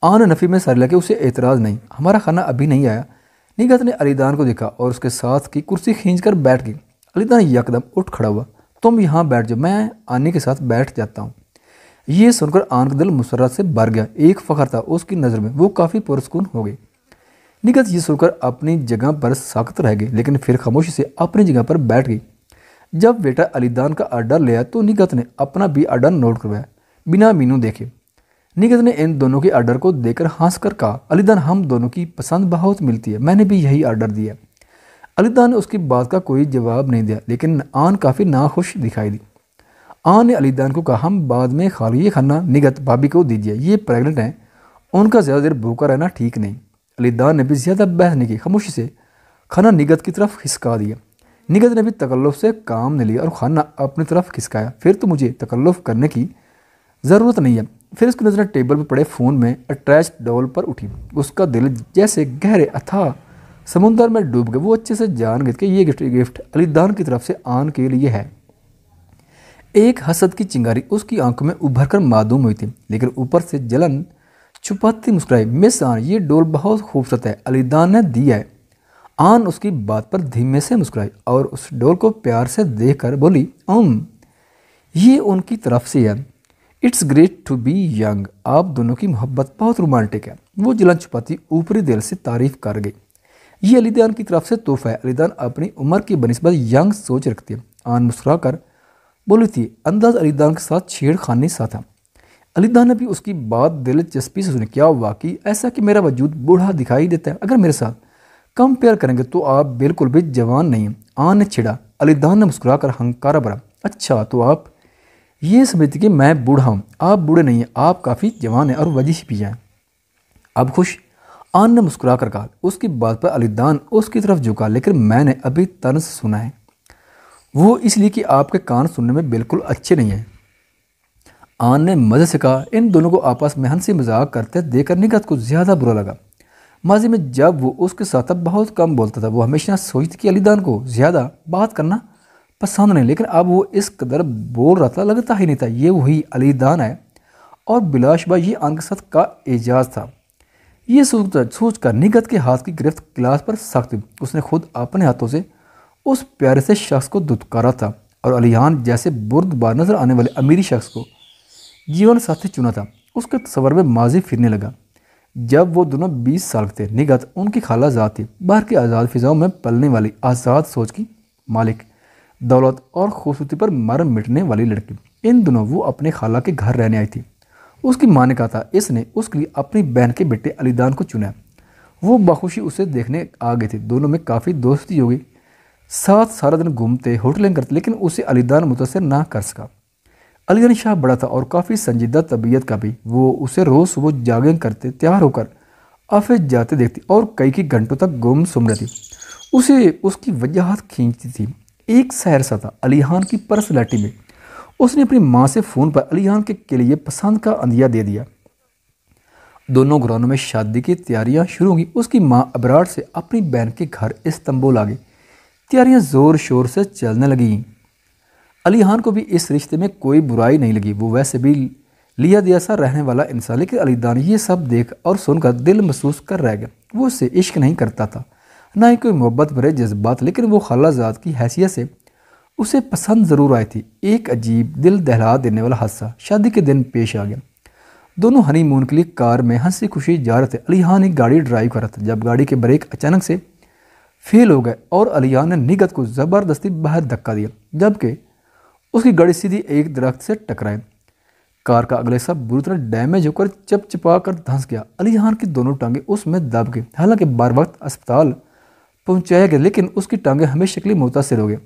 आन नफ़ी में सर लगे उसे एतराज़ नहीं हमारा खाना अभी नहीं आया निगत ने अलीदान को देखा और उसके साथ की कुर्सी खींच कर बैठ गई अलीदान यकदम उठ खड़ा हुआ तुम यहाँ बैठ जाओ मैं आने के साथ बैठ जाता हूँ ये सुनकर आन का दिल मुसरत से भर गया एक फ़खर था उसकी नज़र में वो काफ़ी पुरस्कून हो गई निगत ये सोकर अपनी जगह पर सख्त रह गई लेकिन फिर खामोशी से अपनी जगह पर बैठ गई जब बेटा अलीदान का आर्डर लिया तो निगत ने अपना भी आर्डर नोट करवाया बिना मीनू देखे निगत ने इन दोनों के आर्डर को देकर हंस कर कहा अलीदान हम दोनों की पसंद बहुत मिलती है मैंने भी यही आर्डर दिया अलीदान ने उसकी बात का कोई जवाब नहीं दिया लेकिन आन काफ़ी नाखुश दिखाई दी आन ने अलीदान को कहा हम बाद में खाली खाना निगत भाभी को दीजिए ये प्रेग्नेंट हैं उनका ज़्यादा देर भूखा रहना ठीक नहीं लिदान ने भी ज़्यादा बहस नहीं की खामोशी से खाना निगत की तरफ खिसका दिया निगत ने भी तकल्लुफ़ से काम नहीं लिया और खाना अपनी तरफ खिसकाया फिर तो मुझे तकल्लुफ़ करने की ज़रूरत नहीं है फिर उसकी नज़र टेबल पर पड़े फ़ोन में अटैच डॉल पर उठी उसका दिल जैसे गहरे अथाह समुंदर में डूब गए वो अच्छे से जान गए कि ये गिफ्ट गिफ्ट अलीदान की तरफ से आन के लिए है एक हसद की चिंगारी उसकी आंखों में उभर कर मादूम हुई थी लेकिन ऊपर से जलन छुपाती मुस्कुराई मिस आन ये डोल बहुत खूबसूरत है अलीदान ने दिया है आन उसकी बात पर धीमे से मुस्कुराई और उस डोल को प्यार से देख कर बोली ओम ये उनकी तरफ से है it's great to be young आप दोनों की मोहब्बत बहुत रोमांटिक है वो जिलन छुपाती ऊपरी दिल से तारीफ कर गई ये अलीदान की तरफ से तोहफा है अलीदान अपनी उम्र की बनस्बत यंग सोच रखती है आन मुस्कुरा कर बोली थी अंदाज अलीदान के साथ छेड़खानी सा था अलीदा ने भी उसकी बात दिलचस्पी से सुनी क्या वाकई ऐसा कि मेरा वजूद बूढ़ा दिखाई देता है अगर मेरे साथ कंपेयर करेंगे तो आप बिल्कुल भी जवान नहीं हैं आन ने छिड़ा अलीदान ने मुस्कुरा कर हंकारा भरा अच्छा तो आप ये समझते कि मैं बूढ़ा हूँ आप बूढ़े नहीं हैं आप काफ़ी जवान हैं और वजिश भी हैं अब खुश आन ने मुस्कुरा कर कहा उसकी बात पर अलीदान उसकी तरफ झुका लेकिन मैंने अभी तन सुना है वो इसलिए कि आपके कान सुनने में बिल्कुल अच्छे नहीं हैं आन ने मज़े से कहा इन दोनों को आपस में हंसी मजाक करते देखकर निगत को ज़्यादा बुरा लगा माजी में जब वो उसके साथ अब बहुत कम बोलता था वो हमेशा सोचती कि अलीदान को ज़्यादा बात करना पसंद नहीं लेकिन अब वो इस कदर बोल रहा था लगता ही नहीं था ये वही अलीदान है और बिलाशबा ये आन के साथ का एजाज था ये सोच सोच कर निगत के हाथ की गिरफ्त क्लास पर सख्त उसने खुद अपने हाथों से उस प्यारे से शख्स को दुदकारा था और अलीहान जैसे बुर्दबार नज़र आने वाले अमीरी शख्स को जीवन साथी चुना था उसके तस्वर में माजी फिरने लगा जब वो दोनों बीस साल के थे निगत उनकी खाला आजाद थी बाहर की आज़ाद फिजाओं में पलने वाली आज़ाद सोच की मालिक दौलत और खूबसूरती पर मर मिटने वाली लड़की इन दोनों वो अपने खाला के घर रहने आई थी उसकी माँ ने कहा था इसने उसके लिए अपनी बहन के बेटे अलीदान को चुना वो बखुशी उसे देखने आ गए थे दोनों में काफ़ी दोस्ती हो गई साथ सारा दिन घूमते होटलें करते लेकिन उसे अलीदान मुतासर ना कर सका अलीगन शाह बड़ा था और काफ़ी संजीदा तबीयत का भी वो उसे रोज़ सुबह जागिंग करते तैयार होकर ऑफिस जाते देखती और कई कई घंटों तक गुम सुम रहती उसे उसकी वजहत खींचती थी एक शहर सा था अलीहान की पर्सनैलिटी में उसने अपनी माँ से फ़ोन पर अलीहान के लिए पसंद का अंधिया दे दिया दोनों घरानों में शादी की तैयारियां शुरू हुई उसकी माँ अबराड़ से अपनी बहन के घर इस्तंबुल आ गई तैयारियां ज़ोर शोर से चलने लगीं अली खान को भी इस रिश्ते में कोई बुराई नहीं लगी वो वैसे भी लिया दिया सा रहने वाला इंसान लेकिन अली दान ये सब देख और सुनकर दिल महसूस कर रह गया वो उससे इश्क नहीं करता था ना ही कोई मोहब्बत भरे जज्बात लेकिन वो खालाजात की हैसियत से उसे पसंद ज़रूर आई थी एक अजीब दिल दहला देने वाला हादसा शादी के दिन पेश आ गया दोनों हनी के लिए कार में हंसी खुशी जा रहे थे अली खान एक गाड़ी ड्राइव कर रहा था जब गाड़ी के ब्रेक अचानक से फेल हो गए और अली खान ने निगत को ज़बरदस्ती बाहर धक्का दिया जबकि उसकी गाड़ी सीधी एक दरख्त से टकराए कार का अगले हिस्सा बुरी तरह डैमेज होकर चपचपा कर धंस गया अली खान की दोनों टांगें उसमें दब गई हालांकि बार वक्त अस्पताल पहुंचाया गया लेकिन उसकी टांगें हमेशा के लिए मुतासर हो गए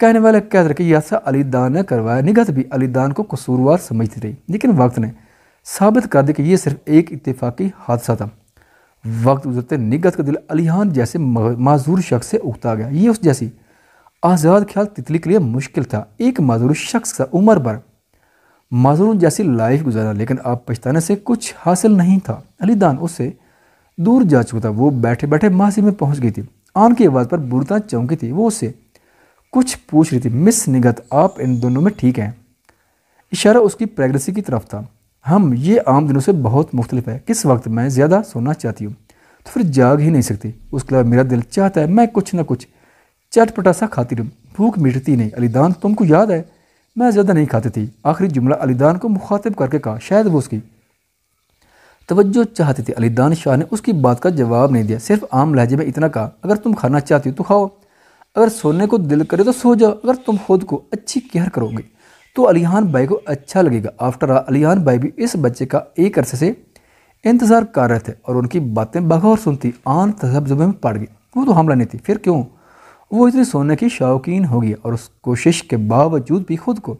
कहने वाले कह रहे कि यह अली दान ने करवाया निगत भी अली दान को कसूरवार समझती रही लेकिन वक्त ने साबित कर दिया कि यह सिर्फ एक इतफाक़ी हादसा था वक्त गुजरते निगत का दिल अलीहान जैसे माजूर शख्स से उगता गया ये उस जैसी आज़ाद ख्याल तितली के लिए मुश्किल था एक मजरूर शख्स था उम्र भर मजरूर जैसी लाइफ गुजारा लेकिन अब पछताने से कुछ हासिल नहीं था अली दान उससे दूर जा चुका था वो बैठे बैठे मासी में पहुंच गई थी आन की आवाज़ पर बुरता चौंकी थी वो उससे कुछ पूछ रही थी मिस निगत आप इन दोनों में ठीक हैं इशारा उसकी प्रेगनेंसी की तरफ था हम ये आम दिनों से बहुत मुख्तलिफ है किस वक्त मैं ज़्यादा सोना चाहती हूँ तो फिर जाग ही नहीं सकती उसके अलावा मेरा दिल चाहता है मैं कुछ ना कुछ चटपटा सा खाती रहूँ भूख मिटती नहीं अलीदान तुमको याद है मैं ज़्यादा नहीं खाती थी आखिरी जुमला अलीदान को मुखातिब करके कहा शायद वो उसकी तवज्जो चाहती थी अलीदान शाह ने उसकी बात का जवाब नहीं दिया सिर्फ आम लहजे में इतना कहा अगर तुम खाना चाहती हो तो खाओ अगर सोने को दिल करे तो सो जाओ अगर तुम खुद को अच्छी केयर करोगे तो अलीहान भाई को अच्छा लगेगा आफ्टर आल अलीहान भाई भी इस बच्चे का एक अरसे से इंतज़ार कर रहे थे और उनकी बातें बगौर सुनती आन तजब्जुबे में पड़ गई वो तो हमला नहीं थी फिर क्यों वो इतने सोने की शौकीन हो और उस कोशिश के बावजूद भी खुद को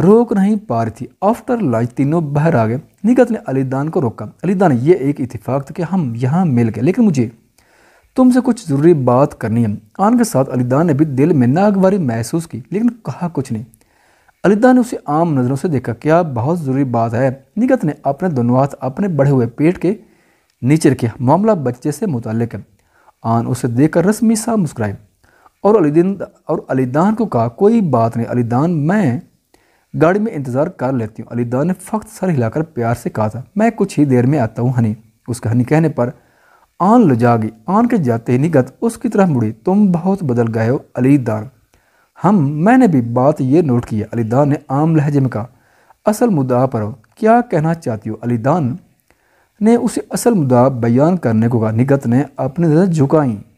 रोक नहीं पा रही थी आफ्टर लंच तीनों बाहर आ गए निगत ने अलीदान को रोका अलीदान ये एक इतफाक़ था कि हम यहाँ मिल गए लेकिन मुझे तुमसे कुछ ज़रूरी बात करनी है आन के साथ अलीदान ने भी दिल में नागवारी महसूस की लेकिन कहा कुछ नहीं अलीदान ने उसे आम नज़रों से देखा क्या बहुत ज़रूरी बात है निगत ने अपने दोनों हाथ अपने बढ़े हुए पेट के नीचे रखे मामला बच्चे से मुतल है आन उसे देखकर रस्मी सा मुस्कुराए और अलीदीन और अलीदान को कहा कोई बात नहीं अलीदान मैं गाड़ी में इंतज़ार कर लेती हूँ अलीदान ने फ़क्त सर हिलाकर प्यार से कहा था मैं कुछ ही देर में आता हूँ हनी उसके हनी कहने पर आन लजा गई आन के जाते ही निगत उसकी तरह मुड़ी तुम बहुत बदल गए हो अलीदान हम मैंने भी बात ये नोट किया अलीदान ने आम लहजे में कहा असल मुद्दा पर हो क्या कहना चाहती हो अलीदान ने उसे असल मुद्दा बयान करने को कहा निगत ने अपनी नजर झुकाई